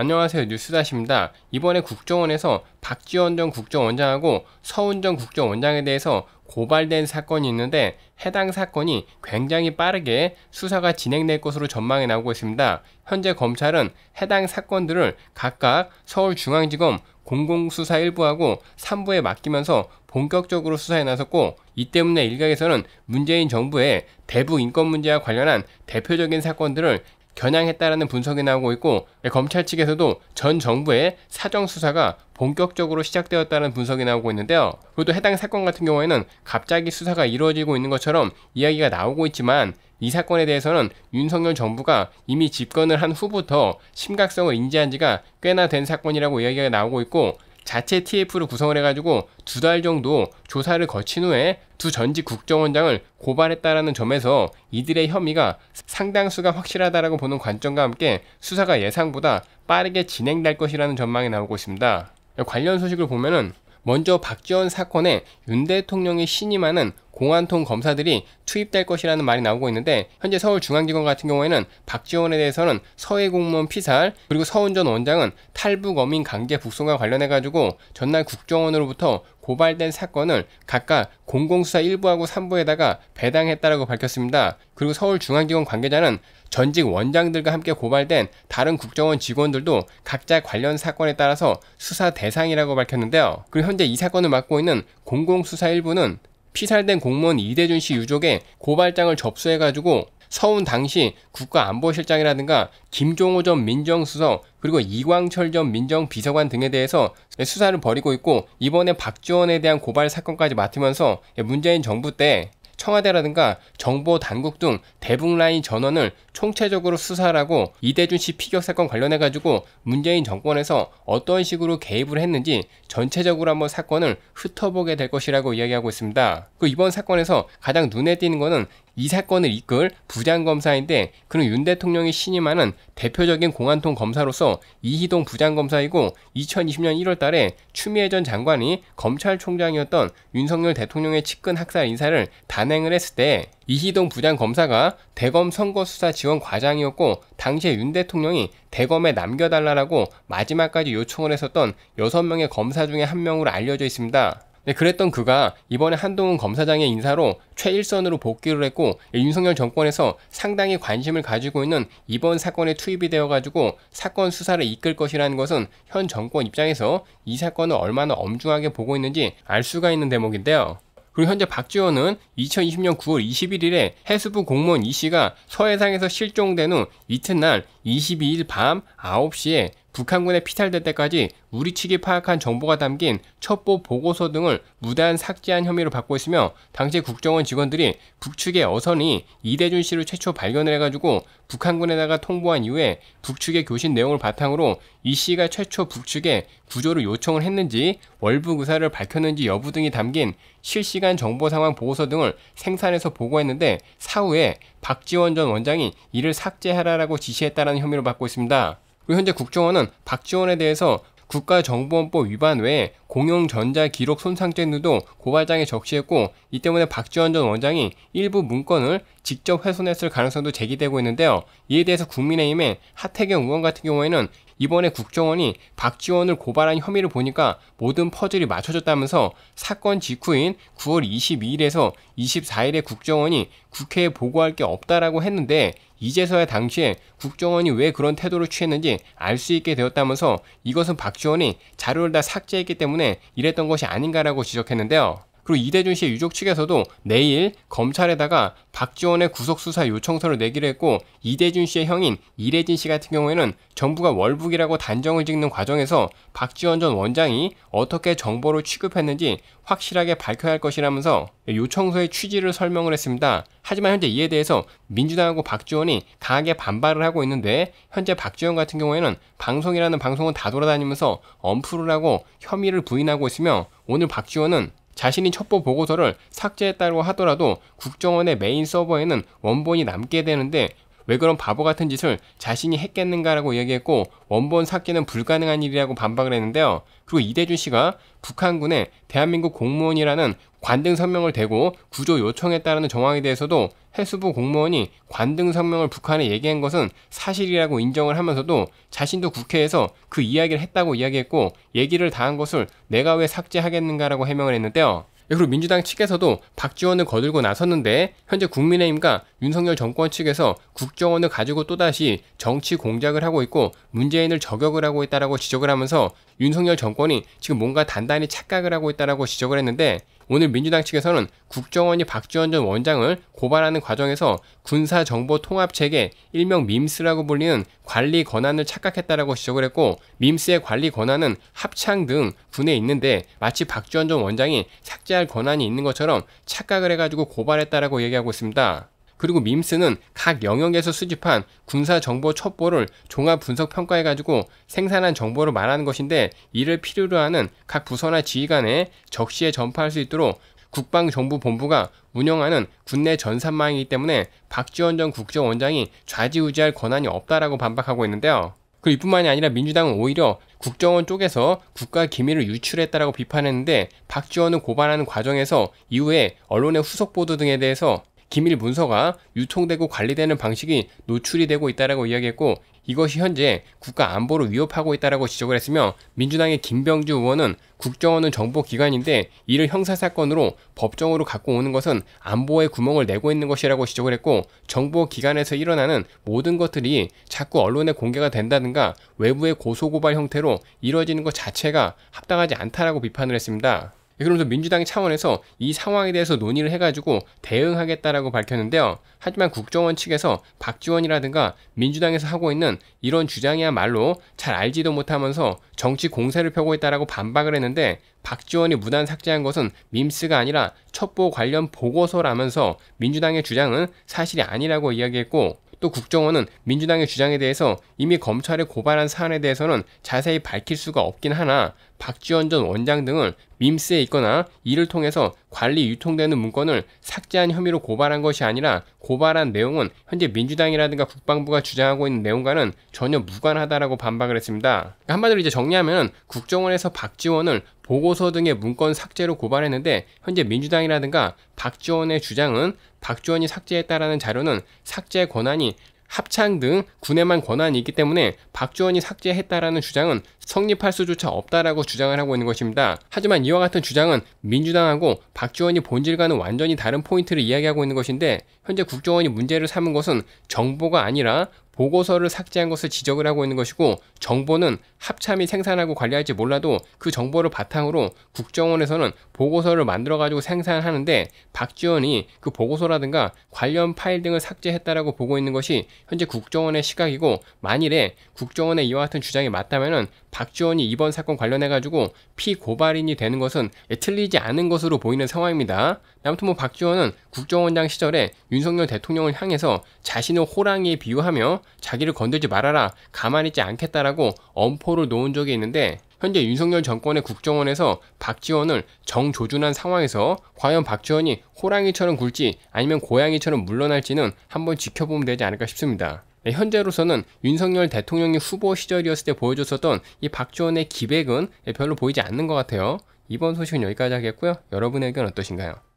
안녕하세요 뉴스다시입니다. 이번에 국정원에서 박지원 전 국정원장하고 서훈 전 국정원장에 대해서 고발된 사건이 있는데 해당 사건이 굉장히 빠르게 수사가 진행될 것으로 전망이 나오고 있습니다. 현재 검찰은 해당 사건들을 각각 서울중앙지검 공공수사 1부하고 3부에 맡기면서 본격적으로 수사에 나섰고 이 때문에 일각에서는 문재인 정부의 대북 인권 문제와 관련한 대표적인 사건들을 겨냥했다라는 분석이 나오고 있고 예, 검찰 측에서도 전 정부의 사정 수사가 본격적으로 시작되었다는 분석이 나오고 있는데요. 그리고 해당 사건 같은 경우에는 갑자기 수사가 이루어지고 있는 것처럼 이야기가 나오고 있지만 이 사건에 대해서는 윤석열 정부가 이미 집권을 한 후부터 심각성을 인지한 지가 꽤나 된 사건이라고 이야기가 나오고 있고 자체 t f 를 구성을 해가지고 두 달 정도 조사를 거친 후에 두 전직 국정원장을 고발했다라는 점에서 이들의 혐의가 상당수가 확실하다라고 보는 관점과 함께 수사가 예상보다 빠르게 진행될 것이라는 전망이 나오고 있습니다. 관련 소식을 보면은 먼저 박지원 사건에 윤 대통령이 신임하는 공안통 검사들이 투입될 것이라는 말이 나오고 있는데 현재 서울중앙지검 같은 경우에는 박지원에 대해서는 서해 공무원 피살 그리고 서훈 전 원장은 탈북 어민 강제 북송과 관련해 가지고 전날 국정원으로부터 고발된 사건을 각각 공공수사 1부하고 3부에다가 배당했다라고 밝혔습니다. 그리고 서울중앙지검 관계자는 전직 원장들과 함께 고발된 다른 국정원 직원들도 각자 관련 사건에 따라서 수사 대상이라고 밝혔는데요. 그리고 현재 이 사건을 맡고 있는 공공수사 1부는 피살된 공무원 이대준 씨 유족의 고발장을 접수해가지고 서훈 당시 국가안보실장이라든가 김종호 전 민정수석 그리고 이광철 전 민정비서관 등에 대해서 수사를 벌이고 있고 이번에 박지원에 대한 고발 사건까지 맡으면서 문재인 정부 때 청와대라든가 정보 당국 등 대북 라인 전원을 총체적으로 수사하고 이대준 씨 피격 사건 관련해 가지고 문재인 정권에서 어떤 식으로 개입을 했는지 전체적으로 한번 사건을 흩어보게 될 것이라고 이야기하고 있습니다. 그 이번 사건에서 가장 눈에 띄는 것은 이 사건을 이끌 부장검사인데 그는 윤 대통령이 신임하는 대표적인 공안통 검사로서 이희동 부장검사이고 2020년 1월 달에 추미애 전 장관이 검찰총장이었던 윤석열 대통령의 측근 학살 인사를 단행을 했을 때 이희동 부장검사가 대검 선거수사 지원 과장이었고 당시에 윤 대통령이 대검에 남겨달라고 라 마지막까지 요청을 했었던 6명의 검사 중에 한 명으로 알려져 있습니다. 네, 그랬던 그가 이번에 한동훈 검사장의 인사로 최일선으로 복귀를 했고 윤석열 정권에서 상당히 관심을 가지고 있는 이번 사건에 투입이 되어가지고 사건 수사를 이끌 것이라는 것은 현 정권 입장에서 이 사건을 얼마나 엄중하게 보고 있는지 알 수가 있는 대목인데요. 그리고 현재 박지원은 2020년 9월 21일에 해수부 공무원 이씨가 서해상에서 실종된 후 이튿날 22일 밤 9시에 북한군에 피탈될 때까지 우리 측이 파악한 정보가 담긴 첩보 보고서 등을 무단 삭제한 혐의로 받고 있으며 당시 국정원 직원들이 북측의 어선이 이대준 씨를 최초 발견을 해가지고 북한군에다가 통보한 이후에 북측의 교신 내용을 바탕으로 이 씨가 최초 북측에 구조를 요청을 했는지 월북 의사를 밝혔는지 여부 등이 담긴 실시간 정보 상황 보고서 등을 생산해서 보고했는데 사후에 박지원 전 원장이 이를 삭제하라라고 지시했다라는 혐의로 받고 있습니다. 그리고 현재 국정원은 박지원에 대해서 국가정보원법 위반 외에 공용전자기록 손상죄도 고발장에 적시했고 이 때문에 박지원 전 원장이 일부 문건을 직접 훼손했을 가능성도 제기되고 있는데요. 이에 대해서 국민의힘의 하태경 의원 같은 경우에는 이번에 국정원이 박지원을 고발한 혐의를 보니까 모든 퍼즐이 맞춰졌다면서 사건 직후인 9월 22일에서 24일에 국정원이 국회에 보고할 게 없다라고 했는데 이제서야 당시에 국정원이 왜 그런 태도를 취했는지 알 수 있게 되었다면서 이것은 박지원이 자료를 다 삭제했기 때문에 이랬던 것이 아닌가라고 지적했는데요. 그리고 이대준 씨의 유족 측에서도 내일 검찰에다가 박지원의 구속수사 요청서를 내기로 했고 이대준 씨의 형인 이래진 씨 같은 경우에는 정부가 월북이라고 단정을 짓는 과정에서 박지원 전 원장이 어떻게 정보를 취급했는지 확실하게 밝혀야 할 것이라면서 요청서의 취지를 설명을 했습니다. 하지만 현재 이에 대해서 민주당하고 박지원이 강하게 반발을 하고 있는데 현재 박지원 같은 경우에는 방송이라는 방송은 다 돌아다니면서 엄프를 하고 혐의를 부인하고 있으며 오늘 박지원은 자신이 첩보 보고서를 삭제했다고 하더라도 국정원의 메인 서버에는 원본이 남게 되는데 왜 그런 바보 같은 짓을 자신이 했겠는가라고 이야기했고 원본 삭제는 불가능한 일이라고 반박을 했는데요. 그리고 이대준 씨가 북한군에 대한민국 공무원이라는 관등 성명을 대고 구조 요청했다라는 정황에 대해서도 해수부 공무원이 관등 성명을 북한에 얘기한 것은 사실이라고 인정을 하면서도 자신도 국회에서 그 이야기를 했다고 이야기했고 얘기를 다한 것을 내가 왜 삭제하겠는가라고 해명을 했는데요. 그리고 민주당 측에서도 박지원을 거들고 나섰는데 현재 국민의힘과 윤석열 정권 측에서 국정원을 가지고 또다시 정치 공작을 하고 있고 문재인을 저격을 하고 있다라고 지적을 하면서 윤석열 정권이 지금 뭔가 단단히 착각을 하고 있다라고 지적을 했는데 오늘 민주당 측에서는 국정원이 박지원 전 원장을 고발하는 과정에서 군사정보통합체계 일명 밈스라고 불리는 관리 권한을 착각했다라고 지적을 했고 밈스의 관리 권한은 합창 등 군에 있는데 마치 박지원 전 원장이 삭제할 권한이 있는 것처럼 착각을 해가지고 고발했다라고 얘기하고 있습니다. 그리고 밈스는 각 영역에서 수집한 군사 정보 첩보를 종합 분석 평가해 가지고 생산한 정보를 말하는 것인데 이를 필요로 하는 각 부서나 지휘관에 적시에 전파할 수 있도록 국방정보본부가 운영하는 국내 전산망이기 때문에 박지원 전 국정원장이 좌지우지할 권한이 없다라고 반박하고 있는데요. 그리고 이뿐만이 아니라 민주당은 오히려 국정원 쪽에서 국가 기밀을 유출했다라고 비판했는데 박지원은 고발하는 과정에서 이후에 언론의 후속 보도 등에 대해서 기밀 문서가 유통되고 관리되는 방식이 노출이 되고 있다라고 이야기했고 이것이 현재 국가 안보를 위협하고 있다라고 지적을 했으며 민주당의 김병주 의원은 국정원은 정보기관인데 이를 형사사건으로 법정으로 갖고 오는 것은 안보의 구멍을 내고 있는 것이라고 지적을 했고 정보기관에서 일어나는 모든 것들이 자꾸 언론에 공개가 된다든가 외부의 고소고발 형태로 이루어지는것 자체가 합당하지 않다라고 비판을 했습니다. 그러면서 민주당 차원에서 이 상황에 대해서 논의를 해가지고 대응하겠다라고 밝혔는데요. 하지만 국정원 측에서 박지원이라든가 민주당에서 하고 있는 이런 주장이야말로 잘 알지도 못하면서 정치 공세를 펴고 있다라고 반박을 했는데 박지원이 무단 삭제한 것은 밈스가 아니라 첩보 관련 보고서라면서 민주당의 주장은 사실이 아니라고 이야기했고 또 국정원은 민주당의 주장에 대해서 이미 검찰에 고발한 사안에 대해서는 자세히 밝힐 수가 없긴 하나 박지원 전 원장 등을 밈스에 있거나 이를 통해서 관리 유통되는 문건을 삭제한 혐의로 고발한 것이 아니라 고발한 내용은 현재 민주당이라든가 국방부가 주장하고 있는 내용과는 전혀 무관하다라고 반박을 했습니다. 한마디로 이제 정리하면 국정원에서 박지원을 보고서 등의 문건 삭제로 고발했는데 현재 민주당이라든가 박지원의 주장은 박지원이 삭제했다라는 자료는 삭제 권한이 합창 등 군에만 권한이 있기 때문에 박지원이 삭제했다라는 주장은 성립할 수조차 없다라고 주장을 하고 있는 것입니다. 하지만 이와 같은 주장은 민주당하고 박지원이 본질과는 완전히 다른 포인트를 이야기하고 있는 것인데 현재 국정원이 문제를 삼은 것은 정보가 아니라 보고서를 삭제한 것을 지적을 하고 있는 것이고 정보는 합참이 생산하고 관리할지 몰라도 그 정보를 바탕으로 국정원에서는 보고서를 만들어 가지고 생산하는데 박지원이 그 보고서라든가 관련 파일 등을 삭제했다라고 보고 있는 것이 현재 국정원의 시각이고 만일에 국정원의 이와 같은 주장이 맞다면은 박지원이 이번 사건 관련해가지고 피고발인이 되는 것은 예, 틀리지 않은 것으로 보이는 상황입니다. 아무튼 뭐 박지원은 국정원장 시절에 윤석열 대통령을 향해서 자신을 호랑이에 비유하며 자기를 건들지 말아라, 가만히 있지 않겠다라고 엄포를 놓은 적이 있는데 현재 윤석열 정권의 국정원에서 박지원을 정조준한 상황에서 과연 박지원이 호랑이처럼 굴지 아니면 고양이처럼 물러날지는 한번 지켜보면 되지 않을까 싶습니다. 네, 현재로서는 윤석열 대통령이 후보 시절이었을 때 보여줬었던 이 박지원의 기백은 네, 별로 보이지 않는 것 같아요. 이번 소식은 여기까지 하겠고요. 여러분의 의견 어떠신가요?